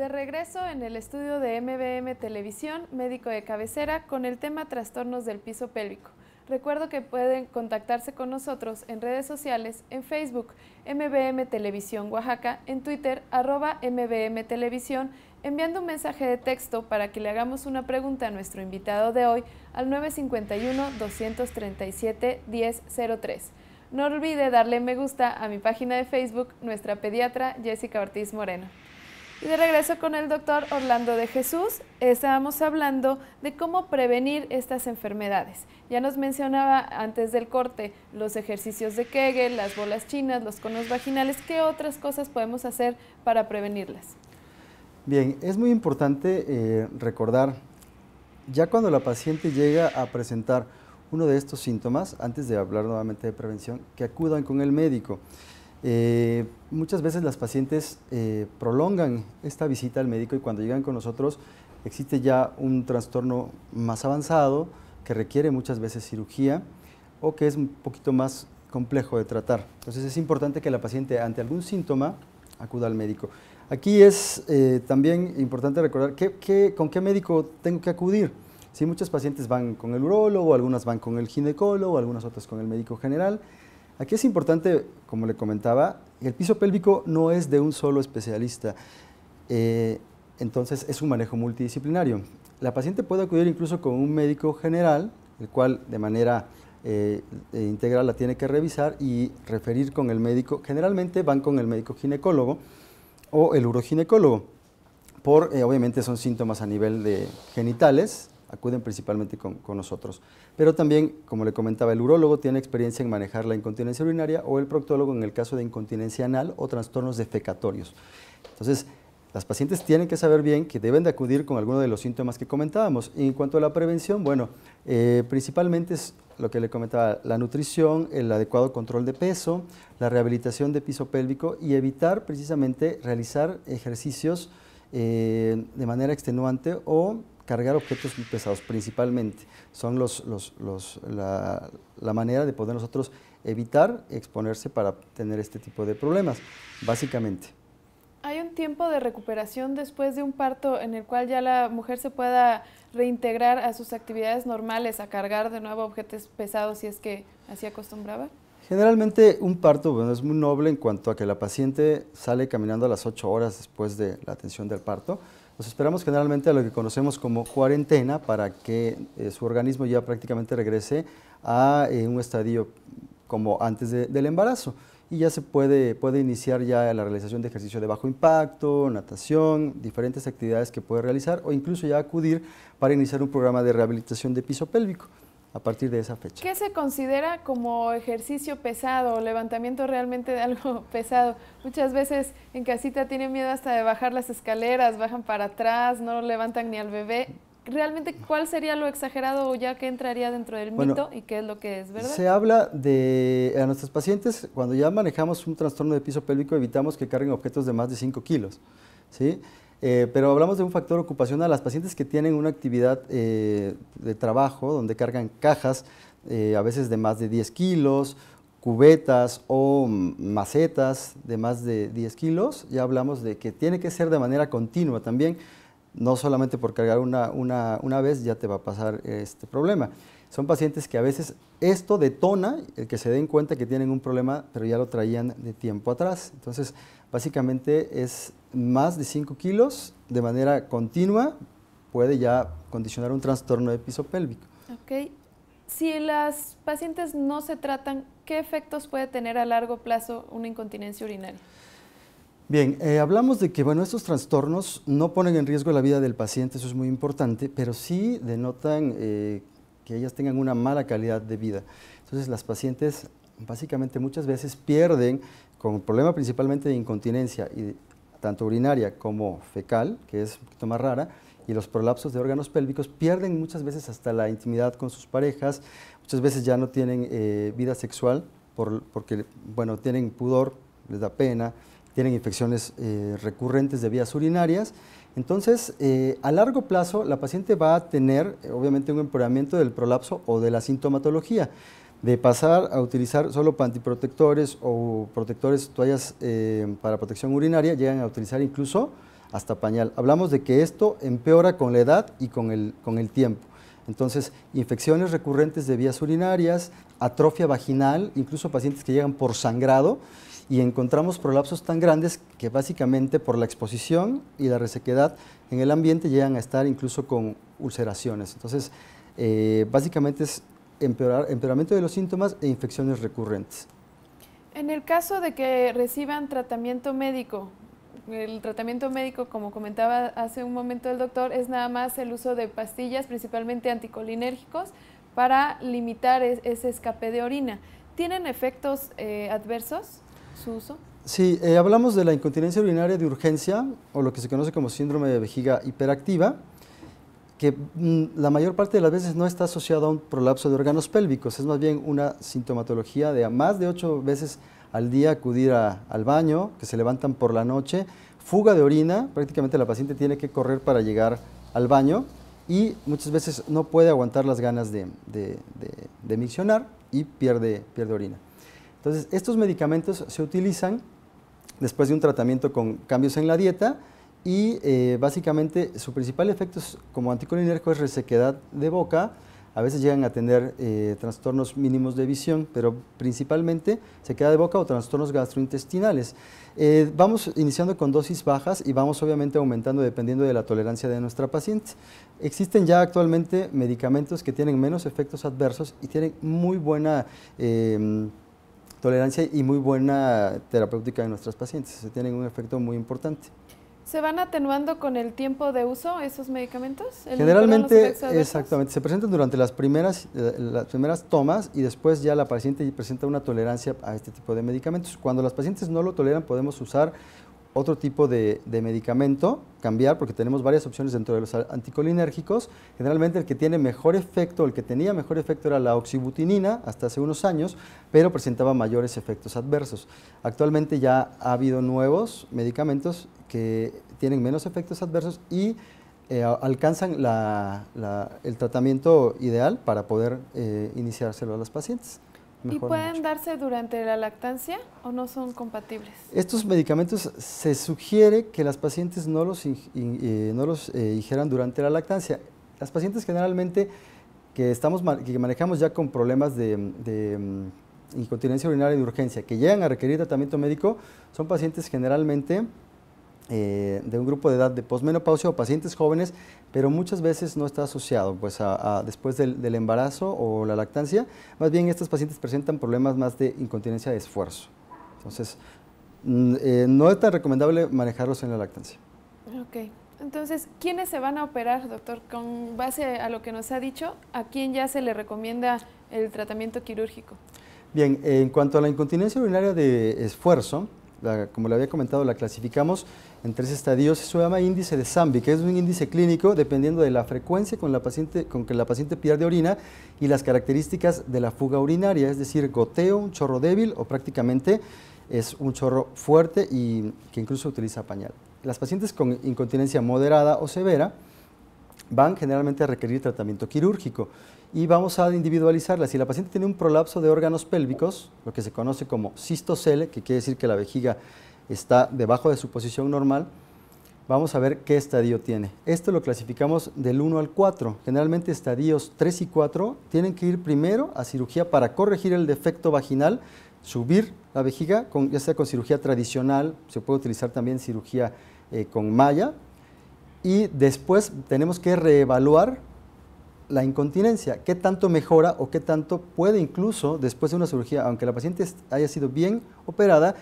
De regreso en el estudio de MBM Televisión, médico de cabecera, con el tema trastornos del piso pélvico. Recuerdo que pueden contactarse con nosotros en redes sociales, en Facebook, MBM Televisión Oaxaca, en Twitter, arroba MBM Televisión, enviando un mensaje de texto para que le hagamos una pregunta a nuestro invitado de hoy al 951-237-1003. No olvide darle me gusta a mi página de Facebook, nuestra pediatra Jessica Ortiz Moreno. Y de regreso con el doctor Orlando de Jesús, estábamos hablando de cómo prevenir estas enfermedades. Ya nos mencionaba antes del corte los ejercicios de Kegel, las bolas chinas, los conos vaginales. ¿Qué otras cosas podemos hacer para prevenirlas? Bien, es muy importante eh, recordar, ya cuando la paciente llega a presentar uno de estos síntomas, antes de hablar nuevamente de prevención, que acudan con el médico. Eh, muchas veces las pacientes eh, prolongan esta visita al médico y cuando llegan con nosotros existe ya un trastorno más avanzado que requiere muchas veces cirugía o que es un poquito más complejo de tratar. Entonces es importante que la paciente ante algún síntoma acuda al médico. Aquí es eh, también importante recordar con qué médico tengo que acudir. Si muchas pacientes van con el urólogo, algunas van con el ginecólogo, algunas otras con el médico general. Aquí es importante, como le comentaba, el piso pélvico no es de un solo especialista. Eh, entonces es un manejo multidisciplinario. La paciente puede acudir incluso con un médico general, el cual de manera eh, e integral la tiene que revisar y referir con el médico. Generalmente van con el médico ginecólogo o el uroginecólogo, por eh, obviamente son síntomas a nivel de genitales, acuden principalmente con, nosotros. Pero también, como le comentaba, el urólogo tiene experiencia en manejar la incontinencia urinaria o el proctólogo en el caso de incontinencia anal o trastornos defecatorios. Entonces, las pacientes tienen que saber bien que deben de acudir con alguno de los síntomas que comentábamos. Y en cuanto a la prevención, bueno, eh, principalmente es lo que le comentaba, la nutrición, el adecuado control de peso, la rehabilitación de piso pélvico y evitar precisamente realizar ejercicios eh, de manera extenuante o cargar objetos pesados principalmente. Son los, la, manera de poder nosotros evitar exponerse para tener este tipo de problemas, básicamente. ¿Hay un tiempo de recuperación después de un parto en el cual ya la mujer se pueda reintegrar a sus actividades normales, a cargar de nuevo objetos pesados si es que así acostumbraba? Generalmente un parto bueno, es muy noble en cuanto a que la paciente sale caminando a las 8 horas después de la atención del parto nos esperamos generalmente a lo que conocemos como cuarentena para que eh, su organismo ya prácticamente regrese a eh, un estadio como antes del embarazo y ya se puede, puede iniciar ya la realización de ejercicio de bajo impacto, natación, diferentes actividades que puede realizar o incluso ya acudir para iniciar un programa de rehabilitación de piso pélvico a partir de esa fecha. ¿Qué se considera como ejercicio pesado o levantamiento realmente de algo pesado? Muchas veces en casita tienen miedo hasta de bajar las escaleras, bajan para atrás, no levantan ni al bebé. ¿Realmente cuál sería lo exagerado o ya que entraría dentro del mito y qué es lo que es, verdad? Se habla de, a nuestros pacientes, cuando ya manejamos un trastorno de piso pélvico, evitamos que carguen objetos de más de 5 kilos, ¿sí? Eh, pero hablamos de un factor ocupacional. Las pacientes que tienen una actividad eh, de trabajo donde cargan cajas, eh, a veces de más de 10 kilos, cubetas o mm, macetas de más de 10 kilos, ya hablamos de que tiene que ser de manera continua también. No solamente por cargar una, una vez ya te va a pasar este problema. Son pacientes que a veces esto detona el que se den cuenta que tienen un problema, pero ya lo traían de tiempo atrás. Entonces, Básicamente es más de 5 kilos de manera continua, puede ya condicionar un trastorno de piso pélvico. Ok. Si las pacientes no se tratan, ¿qué efectos puede tener a largo plazo una incontinencia urinaria? Bien, eh, hablamos de que bueno, estos trastornos no ponen en riesgo la vida del paciente, eso es muy importante, pero sí denotan eh, que ellas tengan una mala calidad de vida. Entonces las pacientes básicamente muchas veces pierden con problema principalmente de incontinencia, tanto urinaria como fecal, que es un poquito más rara, y los prolapsos de órganos pélvicos pierden muchas veces hasta la intimidad con sus parejas, muchas veces ya no tienen eh, vida sexual porque, bueno, tienen pudor, les da pena, tienen infecciones eh, recurrentes de vías urinarias. Entonces, eh, a largo plazo, la paciente va a tener, obviamente, un empeoramiento del prolapso o de la sintomatología de pasar a utilizar solo pantiprotectores o protectores, toallas eh, para protección urinaria, llegan a utilizar incluso hasta pañal. Hablamos de que esto empeora con la edad y con el, con el tiempo. Entonces, infecciones recurrentes de vías urinarias, atrofia vaginal, incluso pacientes que llegan por sangrado y encontramos prolapsos tan grandes que básicamente por la exposición y la resequedad en el ambiente llegan a estar incluso con ulceraciones. Entonces, eh, básicamente es empeorar, empeoramiento de los síntomas e infecciones recurrentes. En el caso de que reciban tratamiento médico, el tratamiento médico, como comentaba hace un momento el doctor, es nada más el uso de pastillas, principalmente anticolinérgicos, para limitar ese escape de orina. ¿Tienen efectos eh, adversos su uso? Sí, eh, hablamos de la incontinencia urinaria de urgencia, o lo que se conoce como síndrome de vejiga hiperactiva, que mm, la mayor parte de las veces no está asociado a un prolapso de órganos pélvicos, es más bien una sintomatología de más de ocho veces al día acudir al baño, que se levantan por la noche, fuga de orina, prácticamente la paciente tiene que correr para llegar al baño y muchas veces no puede aguantar las ganas de, de, miccionar y pierde orina. Entonces, estos medicamentos se utilizan después de un tratamiento con cambios en la dieta, y eh, básicamente su principal efecto como anticolinérgico es resequedad de boca. A veces llegan a tener eh, trastornos mínimos de visión, pero principalmente sequedad de boca o trastornos gastrointestinales. Eh, vamos iniciando con dosis bajas y vamos obviamente aumentando dependiendo de la tolerancia de nuestra paciente. Existen ya actualmente medicamentos que tienen menos efectos adversos y tienen muy buena tolerancia y muy buena terapéutica de nuestras pacientes. Tienen un efecto muy importante. ¿Se van atenuando con el tiempo de uso esos medicamentos? Generalmente, exactamente, se presentan durante las primeras, eh, las primeras tomas y después ya la paciente presenta una tolerancia a este tipo de medicamentos. Cuando las pacientes no lo toleran, podemos usar otro tipo de, medicamento, cambiar, porque tenemos varias opciones dentro de los anticolinérgicos. Generalmente el que tiene mejor efecto, el que tenía mejor efecto era la oxibutinina hasta hace unos años, pero presentaba mayores efectos adversos. Actualmente ya ha habido nuevos medicamentos que tienen menos efectos adversos y eh, alcanzan el tratamiento ideal para poder eh, iniciárselo a las pacientes. ¿Y pueden darse durante la lactancia o no son compatibles? Estos medicamentos se sugiere que las pacientes no los, eh, eh, durante la lactancia. Las pacientes generalmente que, estamos, que manejamos ya con problemas de, mm, incontinencia urinaria y de urgencia, que llegan a requerir tratamiento médico, son pacientes generalmente eh, de un grupo de edad de posmenopausia o pacientes jóvenes, pero muchas veces no está asociado pues, a, después del, embarazo o la lactancia. Más bien, estos pacientes presentan problemas más de incontinencia de esfuerzo. Entonces, mm, eh, no es tan recomendable manejarlos en la lactancia. Ok. Entonces, ¿quiénes se van a operar, doctor? Con base a lo que nos ha dicho, ¿a quién ya se le recomienda el tratamiento quirúrgico? Bien, en cuanto a la incontinencia urinaria de esfuerzo, como le había comentado, la clasificamos en tres estadios. Se llama índice de Zambi, que es un índice clínico dependiendo de la frecuencia con, la paciente, con que la paciente pierde orina y las características de la fuga urinaria, es decir, goteo, un chorro débil o prácticamente es un chorro fuerte y que incluso utiliza pañal. Las pacientes con incontinencia moderada o severa van generalmente a requerir tratamiento quirúrgico y vamos a individualizarla. Si la paciente tiene un prolapso de órganos pélvicos, lo que se conoce como cistocele, que quiere decir que la vejiga está debajo de su posición normal, vamos a ver qué estadio tiene. Esto lo clasificamos del 1 al 4. Generalmente estadios 3 y 4 tienen que ir primero a cirugía para corregir el defecto vaginal, subir la vejiga, con, ya sea con cirugía tradicional, se puede utilizar también cirugía eh, con malla, y después tenemos que reevaluar la incontinencia, qué tanto mejora o qué tanto puede incluso después de una cirugía, aunque la paciente haya sido bien operada,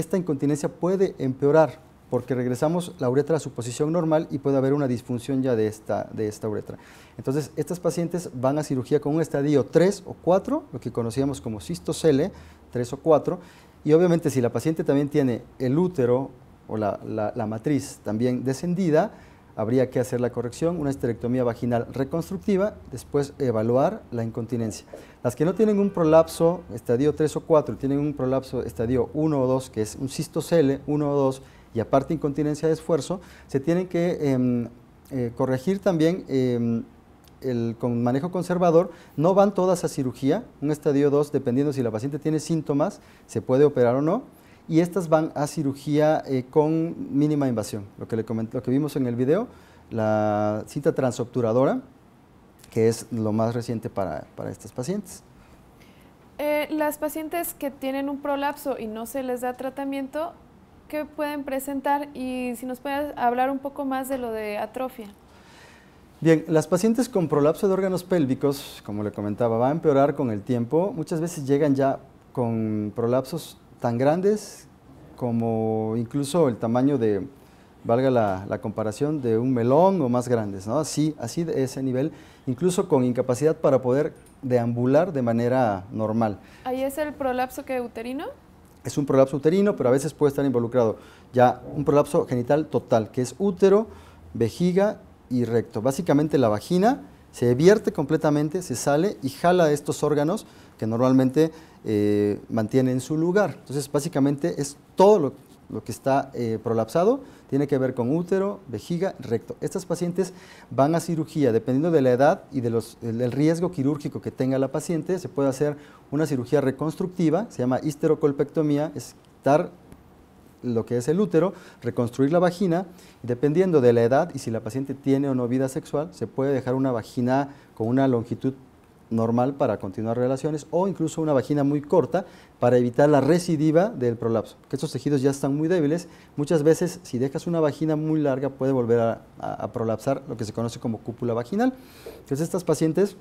esta incontinencia puede empeorar porque regresamos la uretra a su posición normal y puede haber una disfunción ya de esta, de esta uretra. Entonces, estas pacientes van a cirugía con un estadio 3 o 4, lo que conocíamos como cistocele, 3 o 4, y obviamente si la paciente también tiene el útero o la matriz también descendida, habría que hacer la corrección, una esterectomía vaginal reconstructiva, después evaluar la incontinencia. Las que no tienen un prolapso estadio 3 o 4, tienen un prolapso estadio 1 o 2, que es un cistocele 1 o 2, y aparte incontinencia de esfuerzo, se tienen que em, eh, corregir también em, el, con manejo conservador. No van todas a cirugía, un estadio 2, dependiendo si la paciente tiene síntomas, se puede operar o no y estas van a cirugía eh, con mínima invasión, lo que, le que vimos en el video, la cinta transobturadora, que es lo más reciente para, para estas pacientes. Eh, las pacientes que tienen un prolapso y no se les da tratamiento, ¿qué pueden presentar? Y si nos puedes hablar un poco más de lo de atrofia. Bien, las pacientes con prolapso de órganos pélvicos, como le comentaba, va a empeorar con el tiempo. Muchas veces llegan ya con prolapsos tan grandes como incluso el tamaño de, valga la, comparación, de un melón o más grandes, ¿no? Así, así de ese nivel, incluso con incapacidad para poder deambular de manera normal. ¿Ahí es el prolapso que uterino? Es un prolapso uterino, pero a veces puede estar involucrado ya un prolapso genital total, que es útero, vejiga y recto. Básicamente la vagina se vierte completamente, se sale y jala estos órganos que normalmente eh, mantiene en su lugar. Entonces, básicamente es todo lo, que está eh, prolapsado, tiene que ver con útero, vejiga, recto. Estas pacientes van a cirugía, dependiendo de la edad y del riesgo quirúrgico que tenga la paciente, se puede hacer una cirugía reconstructiva, se llama histerocolpectomía, es quitar lo que es el útero, reconstruir la vagina, dependiendo de la edad y si la paciente tiene o no vida sexual, se puede dejar una vagina con una longitud normal para continuar relaciones o incluso una vagina muy corta para evitar la recidiva del prolapso, que estos tejidos ya están muy débiles. Muchas veces si dejas una vagina muy larga puede volver a, prolapsar lo que se conoce como cúpula vaginal. Entonces estas pacientes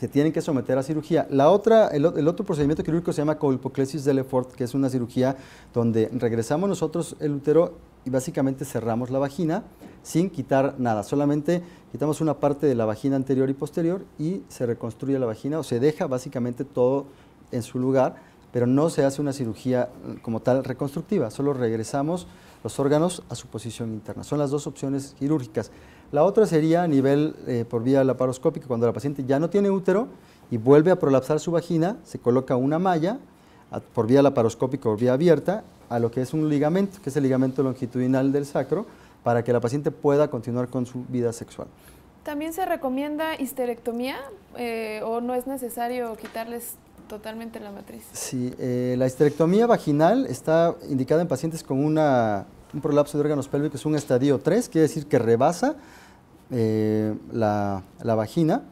se tienen que someter a cirugía. La otra, el, otro procedimiento quirúrgico se llama colpoclesis de Lefort, que es una cirugía donde regresamos nosotros el útero y básicamente cerramos la vagina sin quitar nada, solamente quitamos una parte de la vagina anterior y posterior y se reconstruye la vagina o se deja básicamente todo en su lugar, pero no se hace una cirugía eh, como tal reconstructiva, solo regresamos los órganos a su posición interna. Son las dos opciones quirúrgicas. La otra sería a nivel eh, por vía laparoscópica, cuando la paciente ya no tiene útero y vuelve a prolapsar su vagina, se coloca una malla por vía laparoscópica o vía abierta a lo que es un ligamento, que es el ligamento longitudinal del sacro, para que la paciente pueda continuar con su vida sexual. ¿También se recomienda histerectomía eh, o no es necesario quitarles totalmente la matriz? Sí, eh, la histerectomía vaginal está indicada en pacientes con un prolapso de órganos pélvicos, un estadio 3, quiere decir que rebasa eh, la, vagina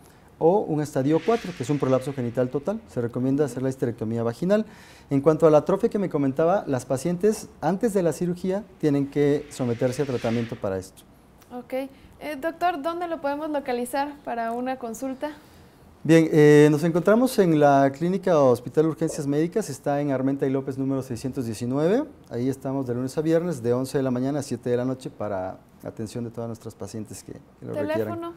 o un estadio 4, que es un prolapso genital total. Se recomienda hacer la histerectomía vaginal. En cuanto a la atrofia que me comentaba, las pacientes antes de la cirugía tienen que someterse a tratamiento para esto. Ok. Eh, doctor, ¿dónde lo podemos localizar para una consulta? Bien, eh, nos encontramos en la clínica Hospital Urgencias Médicas, está en Armenta y López número 619. Ahí estamos de lunes a viernes, de 11 de la mañana a 7 de la noche para atención de todas nuestras pacientes que, lo requieran. ¿Teléfono?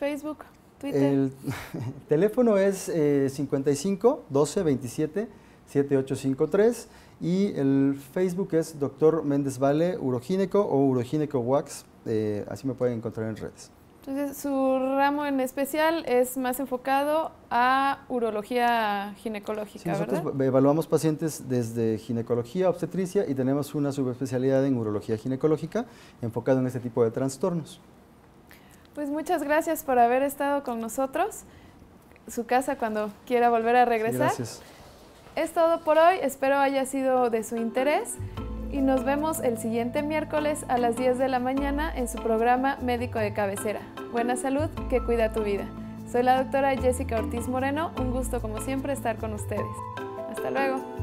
¿Facebook? El teléfono es 55 12 27 7853 y el Facebook es Dr. Méndez Vale Urogineco o Urogineco Wax, eh, así me pueden encontrar en redes. Entonces, su ramo en especial es más enfocado a urología ginecológica, sí, nosotros evaluamos pacientes desde ginecología, obstetricia y tenemos una subespecialidad en urología ginecológica enfocada en este tipo de trastornos. Pues muchas gracias por haber estado con nosotros. Su casa cuando quiera volver a regresar. gracias. Es todo por hoy, espero haya sido de su interés y nos vemos el siguiente miércoles a las 10 de la mañana en su programa Médico de Cabecera. Buena salud que cuida tu vida. Soy la doctora Jessica Ortiz Moreno, un gusto como siempre estar con ustedes. Hasta luego.